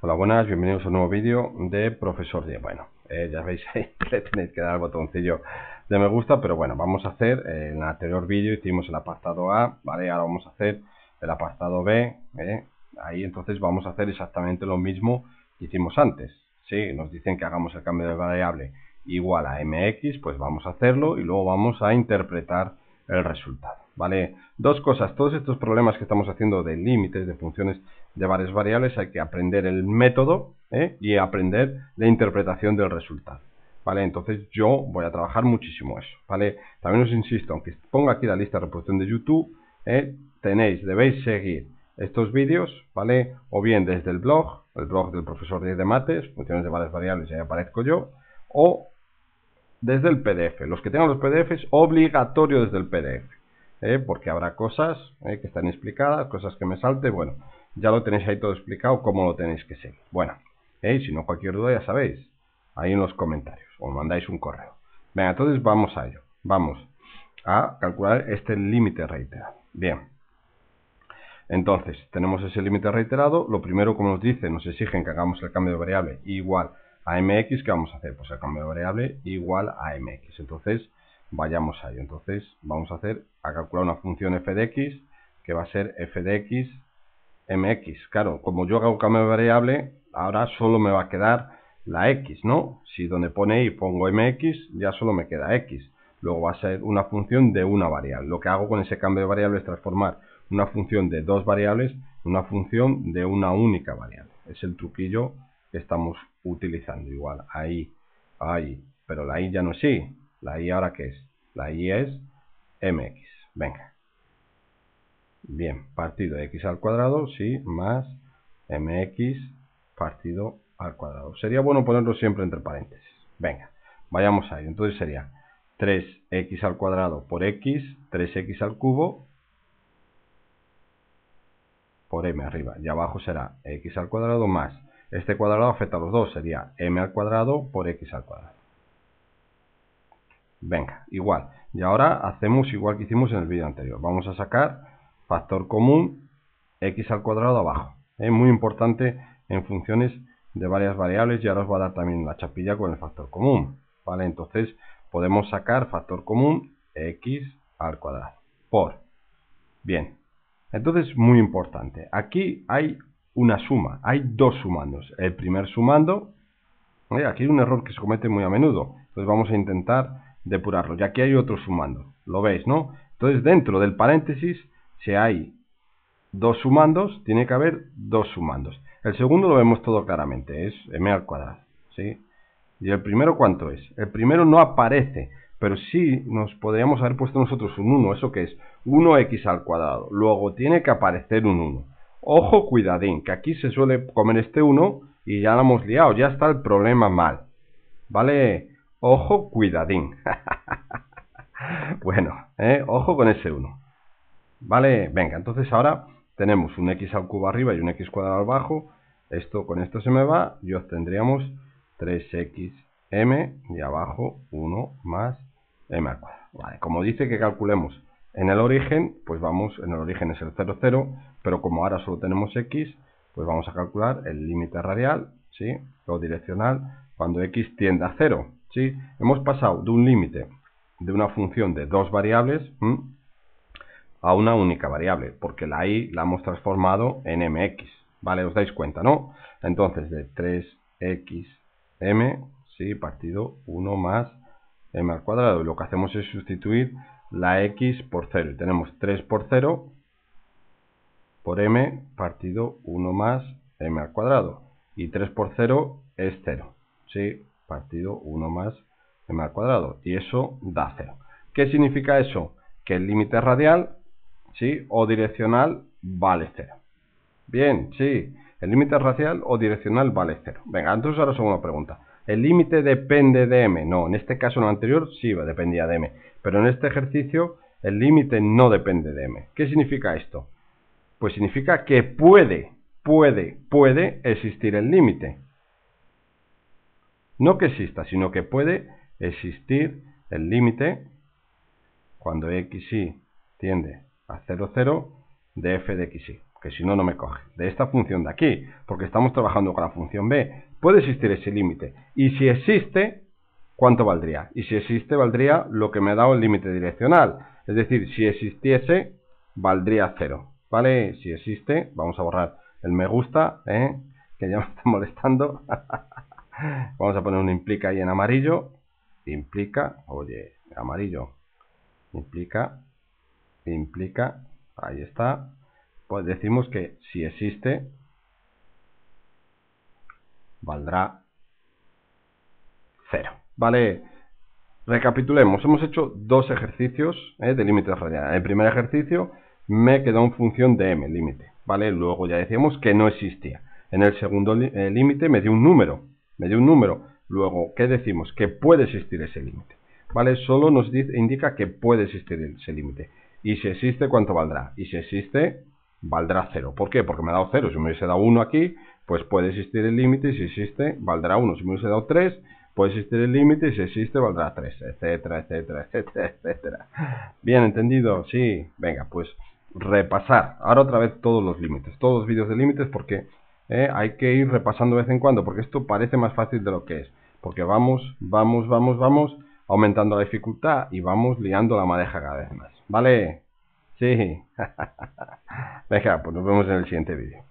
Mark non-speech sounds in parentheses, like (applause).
Hola, buenas, bienvenidos a un nuevo vídeo de Profesor Díaz. Bueno, eh, ya veis, ahí (laughs) le tenéis que dar el botoncillo de me gusta, pero bueno, vamos a hacer, eh, en el anterior vídeo hicimos el apartado A, ¿vale? Ahora vamos a hacer el apartado B, ¿eh? Ahí entonces vamos a hacer exactamente lo mismo que hicimos antes, Si Nos dicen que hagamos el cambio de variable igual a mx, pues vamos a hacerlo y luego vamos a interpretar el resultado. ¿vale? Dos cosas, todos estos problemas que estamos haciendo de límites, de funciones de varias variables, hay que aprender el método ¿eh? y aprender la interpretación del resultado. ¿Vale? Entonces yo voy a trabajar muchísimo eso, ¿vale? También os insisto, aunque ponga aquí la lista de reproducción de YouTube, ¿eh? tenéis, debéis seguir estos vídeos, ¿vale? O bien desde el blog, el blog del profesor de mates, funciones de varias variables, ahí aparezco yo, o desde el PDF. Los que tengan los PDFs, obligatorio desde el PDF. ¿eh? porque habrá cosas ¿eh? que están explicadas, cosas que me salte, bueno, ya lo tenéis ahí todo explicado, cómo lo tenéis que seguir. Bueno, ¿eh? si no cualquier duda ya sabéis, ahí en los comentarios, o mandáis un correo. Venga, entonces vamos a ello, vamos a calcular este límite reiterado. Bien. Entonces, tenemos ese límite reiterado. Lo primero, como nos dice, nos exigen que hagamos el cambio de variable igual a mx. ¿Qué vamos a hacer? Pues el cambio de variable igual a mx. Entonces, vayamos ahí. Entonces vamos a hacer a calcular una función f de x que va a ser f de x mx. Claro, como yo hago un cambio de variable, ahora solo me va a quedar la x, ¿no? Si donde pone y pongo mx, ya solo me queda x. Luego va a ser una función de una variable. Lo que hago con ese cambio de variable es transformar una función de dos variables en una función de una única variable. Es el truquillo que estamos utilizando. Igual, ahí, ahí, pero la i ya no es ¿La i ahora qué es? La i es mx. Venga. Bien, partido de x al cuadrado, sí, más mx partido al cuadrado. Sería bueno ponerlo siempre entre paréntesis. Venga, vayamos ahí. Entonces sería 3x al cuadrado por x, 3x al cubo por m arriba. Y abajo será x al cuadrado más. Este cuadrado afecta a los dos, sería m al cuadrado por x al cuadrado. Venga, igual. Y ahora hacemos igual que hicimos en el vídeo anterior. Vamos a sacar factor común x al cuadrado abajo. Es muy importante en funciones de varias variables y ahora os va a dar también la chapilla con el factor común. ¿Vale? Entonces podemos sacar factor común x al cuadrado por. Bien. Entonces, muy importante. Aquí hay una suma. Hay dos sumandos. El primer sumando. ¿eh? Aquí hay un error que se comete muy a menudo. Entonces vamos a intentar depurarlo. ya que hay otro sumando, lo veis, ¿no? Entonces dentro del paréntesis, si hay dos sumandos, tiene que haber dos sumandos. El segundo lo vemos todo claramente, es m al cuadrado, ¿sí? ¿Y el primero cuánto es? El primero no aparece, pero sí nos podríamos haber puesto nosotros un 1, ¿eso que es? 1x al cuadrado, luego tiene que aparecer un 1. Ojo, cuidadín, que aquí se suele comer este 1 y ya lo hemos liado, ya está el problema mal. ¿Vale? Ojo, cuidadín. (laughs) bueno, eh, ojo con ese 1. Vale, venga, entonces ahora tenemos un x al cubo arriba y un x cuadrado abajo. Esto con esto se me va y obtendríamos 3xm y abajo 1 más m al cuadrado. como dice que calculemos en el origen, pues vamos, en el origen es el 0, 0, pero como ahora solo tenemos x, pues vamos a calcular el límite radial, ¿sí? O direccional, cuando x tiende a 0. ¿sí? Hemos pasado de un límite de una función de dos variables a una única variable, porque la y la hemos transformado en mx, ¿vale? ¿Os dais cuenta, no? Entonces, de 3xm, ¿sí? Partido 1 más m al cuadrado. Y Lo que hacemos es sustituir la x por 0. Y Tenemos 3 por 0 por m partido 1 más m al cuadrado. Y 3 por 0 es 0. ¿sí? partido 1 más m al cuadrado. Y eso da 0. ¿Qué significa eso? Que el límite radial ¿sí? o direccional vale 0. Bien, sí. El límite radial o direccional vale 0. Venga, entonces ahora segunda pregunta. ¿El límite depende de m? No, en este caso en el anterior sí dependía de m. Pero en este ejercicio el límite no depende de m. ¿Qué significa esto? Pues significa que puede, puede, puede existir el límite. No que exista, sino que puede existir el límite cuando xy tiende a 0, 0 de f de xy, que si no, no me coge, de esta función de aquí, porque estamos trabajando con la función b. Puede existir ese límite. Y si existe, ¿cuánto valdría? Y si existe, valdría lo que me ha dado el límite direccional. Es decir, si existiese, valdría 0. ¿Vale? Si existe, vamos a borrar el me gusta, ¿eh? que ya me está molestando. (laughs) Vamos a poner un implica ahí en amarillo. Implica, oye, amarillo. Implica, implica, ahí está. Pues decimos que si existe, valdrá cero. Vale, recapitulemos. Hemos hecho dos ejercicios eh, de límite de El primer ejercicio me quedó en función de m, límite. ¿Vale? Luego ya decíamos que no existía. En el segundo eh, límite me dio un número, me dio un número. Luego, ¿qué decimos? Que puede existir ese límite. ¿Vale? Solo nos dice, indica que puede existir ese límite. Y si existe, ¿cuánto valdrá? Y si existe, valdrá cero. ¿Por qué? Porque me ha dado cero. Si me hubiese dado uno aquí, pues puede existir el límite. Y Si existe, valdrá uno. Si me hubiese dado tres, puede existir el límite. Y Si existe, valdrá tres, etcétera, etcétera, (laughs) etcétera, etcétera. Bien, ¿entendido? Sí. Venga, pues repasar. Ahora otra vez todos los límites. Todos los vídeos de límites porque ¿eh? hay que ir repasando de vez en cuando, porque esto parece más fácil de lo que es. Porque vamos, vamos, vamos, vamos aumentando la dificultad y vamos liando la madeja cada vez más. ¿Vale? Sí. (laughs) Venga, pues nos vemos en el siguiente vídeo.